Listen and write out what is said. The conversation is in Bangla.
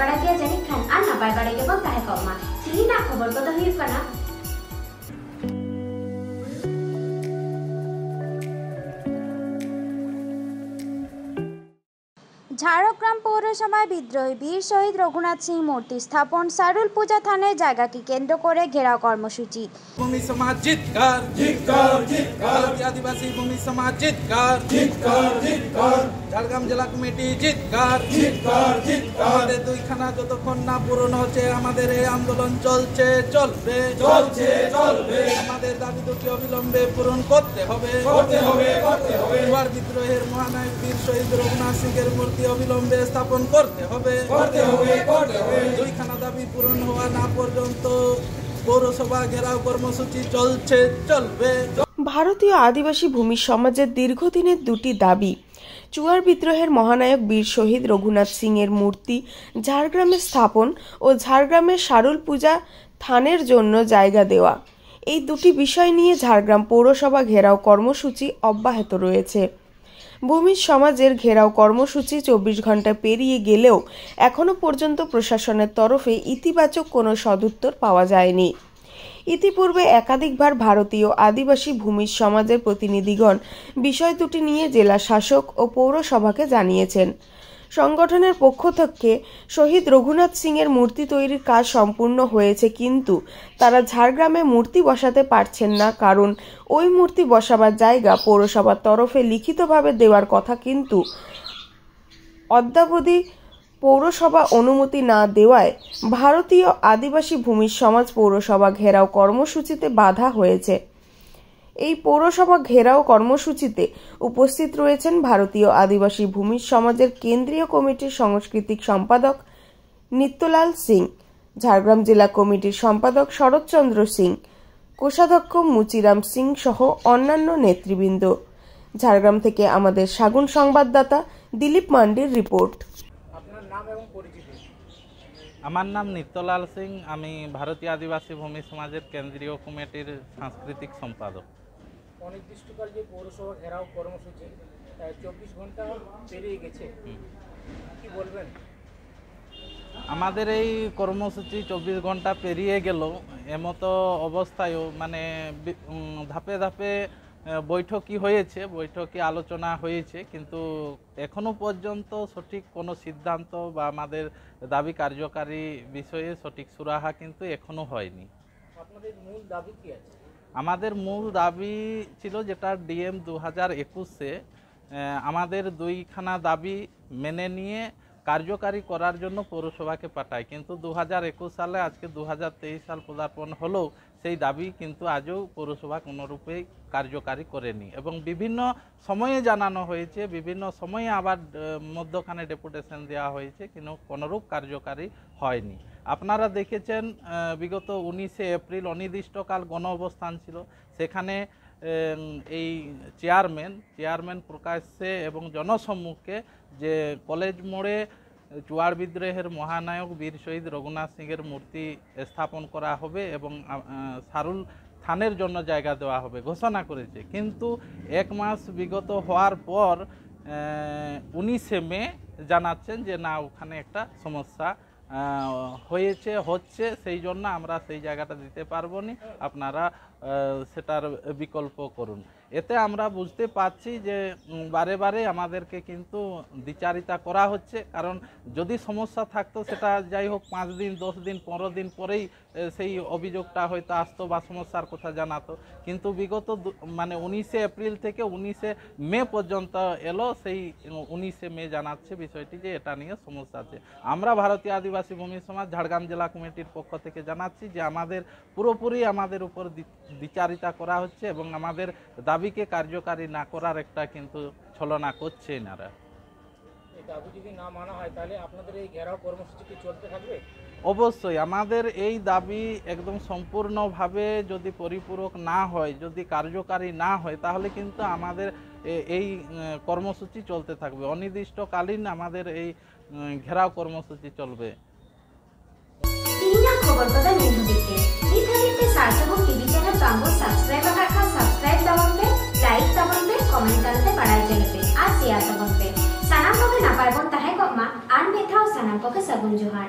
ᱡᱟᱹᱱᱤᱡ ᱠᱷᱟᱱ ᱟᱨ ᱱᱟᱯᱟᱭ ᱵᱟᱲᱟ ᱜᱮᱵᱚᱱ ᱛᱟᱦᱮᱸ ᱠᱚᱜ ᱢᱟ ᱠᱷᱚᱵᱚᱨ ᱠᱚᱫᱚ ᱦᱩᱭᱩᱜ ᱠᱟᱱᱟ ঝাড়গ্রাম পৌরসভায় বিদ্রোহী বীর শহীদ রঘুনাথ সিং মূর্তি স্থাপন সারুল পূজা থানের জায়গাকে কেন্দ্র করে ঘেরাও কর্মসূচি ভূমি সমাজ জিতকার জিতকার জিতকার আদিবাসী ভূমি সমাজ জিতকার জিতকার জিতকার ঝাড়গ্রাম জেলা কমিটি জিতকার জিতকার জিতকার আমাদের দুইখানা যতক্ষণ না পূরণ হচ্ছে আমাদের এই আন্দোলন চলছে চলবে চলছে চলবে আমাদের দাবি দুটি অবিলম্বে পূরণ করতে হবে করতে হবে করতে হবে দুয়ার বিদ্রোহের মহানায়ক বীর শহীদ রঘুনাথ সিংহের মূর্তি অবিলম্বে স্থাপন করতে হবে করতে হবে করতে হবে দুইখানা দাবি পূরণ হওয়া না পর্যন্ত পৌরসভা ঘেরাও কর্মসূচি চলছে চলবে ভারতীয় আদিবাসী ভূমি সমাজের দীর্ঘদিনের দুটি দাবি চুয়ার বিদ্রোহের মহানায়ক বীর শহীদ রঘুনাথ সিংয়ের মূর্তি ঝাড়গ্রামে স্থাপন ও ঝাড়গ্রামের সারুল পূজা থানের জন্য জায়গা দেওয়া এই দুটি বিষয় নিয়ে ঝাড়গ্রাম পৌরসভা ঘেরাও কর্মসূচি অব্যাহত রয়েছে ভূমি সমাজের ঘেরাও কর্মসূচি চব্বিশ ঘন্টা পেরিয়ে গেলেও এখনও পর্যন্ত প্রশাসনের তরফে ইতিবাচক কোনো সদুত্তর পাওয়া যায়নি ইতিপূর্বে একাধিকবার ভারতীয় আদিবাসী ভূমির সমাজের প্রতিনিধিগণ বিষয় দুটি নিয়ে জেলা শাসক ও পৌরসভাকে জানিয়েছেন সংগঠনের পক্ষ থেকে শহীদ রঘুনাথ সিংয়ের মূর্তি তৈরির কাজ সম্পূর্ণ হয়েছে কিন্তু তারা ঝাড়গ্রামে মূর্তি বসাতে পারছেন না কারণ ওই মূর্তি বসাবার জায়গা পৌরসভার তরফে লিখিতভাবে দেওয়ার কথা কিন্তু অদ্যাবধি পৌরসভা অনুমতি না দেওয়ায় ভারতীয় আদিবাসী ভূমি সমাজ পৌরসভা ঘেরাও কর্মসূচিতে বাধা হয়েছে এই পৌরসভা ঘেরাও কর্মসূচিতে উপস্থিত রয়েছেন ভারতীয় আদিবাসী ভূমি সমাজের কেন্দ্রীয় কমিটির সাংস্কৃতিক সম্পাদক নিত্যলাল সিং ঝাড়গ্রাম জেলা কমিটির সম্পাদক শরৎচন্দ্র সিং কোষাধ্যক্ষ মুচিরাম সিং সহ অন্যান্য নেতৃবৃন্দ ঝাড়গ্রাম থেকে আমাদের সাগুন সংবাদদাতা দিলীপ মান্ডির রিপোর্ট আমার নাম নিত্যলাল সিং আমি ভারতীয় আদিবাসী ভূমি সমাজের কেন্দ্রীয় কমিটির সাংস্কৃতিক সম্পাদক অনির্দিষ্টকাল যে পৌরসভা ঘেরাও কর্মসূচি চব্বিশ ঘন্টা পেরিয়ে গেছে কি বলবেন আমাদের এই কর্মসূচি চব্বিশ ঘন্টা পেরিয়ে গেল এমতো অবস্থায়ও মানে ধাপে ধাপে বৈঠকই হয়েছে বৈঠকে আলোচনা হয়েছে কিন্তু এখনো পর্যন্ত সঠিক কোনো সিদ্ধান্ত বা আমাদের দাবি কার্যকারী বিষয়ে সঠিক সুরাহা কিন্তু এখনো হয়নি আমাদের মূল দাবি ছিল যেটা ডিএম দু হাজার একুশে আমাদের দুইখানা দাবি মেনে নিয়ে কার্যকারী করার জন্য পৌরসভাকে পাঠায় কিন্তু দু হাজার সালে আজকে দু সাল পদার্পণ হলেও সেই দাবি কিন্তু আজও পৌরসভা কোনোরূপেই কার্যকারী করেনি এবং বিভিন্ন সময়ে জানানো হয়েছে বিভিন্ন সময়ে আবার মধ্যখানে ডেপুটেশন দেওয়া হয়েছে কিন্তু কোনোরূপ কার্যকারী হয়নি আপনারা দেখেছেন বিগত উনিশে এপ্রিল অনির্দিষ্টকাল গণ অবস্থান ছিল সেখানে এই চেয়ারম্যান চেয়ারম্যান প্রকাশ্যে এবং জনসম্মুখে যে কলেজ মোড়ে চুয়ার বিদ্রোহের মহানায়ক বীর শহীদ রঘুনাথ সিংয়ের মূর্তি স্থাপন করা হবে এবং সারুল থানের জন্য জায়গা দেওয়া হবে ঘোষণা করেছে কিন্তু এক মাস বিগত হওয়ার পর উনিশে মে জানাচ্ছেন যে না ওখানে একটা সমস্যা হয়েছে হচ্ছে সেই জন্য আমরা সেই জায়গাটা দিতে পারবো না আপনারা সেটার বিকল্প করুন এতে আমরা বুঝতে পাচ্ছি যে বারে বারে আমাদেরকে কিন্তু দ্বিচারিতা করা হচ্ছে কারণ যদি সমস্যা থাকতো সেটা যাই হোক পাঁচ দিন দশ দিন পনেরো দিন পরেই সেই অভিযোগটা হয়তো আসতো বা সমস্যার কথা জানাতো কিন্তু বিগত মানে উনিশে এপ্রিল থেকে উনিশে মে পর্যন্ত এলো সেই উনিশে মে জানাচ্ছে বিষয়টি যে এটা নিয়ে সমস্যা আছে আমরা ভারতীয় আদিবাসী ভূমি সমাজ ঝাড়গ্রাম জেলা কমিটির পক্ষ থেকে জানাচ্ছি যে আমাদের পুরোপুরি আমাদের উপর দ্বিচারিতা করা হচ্ছে এবং আমাদের দাবি দাবিকে কার্যকারী না করার একটা কিন্তু ছলনা করছে এনারা যদি না হয় তাহলে অবশ্যই আমাদের এই দাবি একদম সম্পূর্ণভাবে যদি পরিপূরক না হয় যদি কার্যকারী না হয় তাহলে কিন্তু আমাদের এই কর্মসূচি চলতে থাকবে অনির্দিষ্টকালীন আমাদের এই ঘেরাও কর্মসূচি চলবে খবর কথা ᱥᱮᱭᱟ ᱥᱟᱵᱚᱱ ᱯᱮ ᱥᱟᱱᱟᱢ ᱠᱚᱜᱮ ᱱᱟᱯᱟᱭ ᱵᱚᱱ ᱛᱟᱦᱮᱸ ᱠᱚᱜ ᱢᱟ ᱟᱨ ᱢᱤᱫ ᱫᱷᱟᱣ ᱥᱟᱱᱟᱢ ᱠᱚᱜᱮ ᱥᱟᱹᱜᱩᱱ ᱡᱚᱦᱟᱨ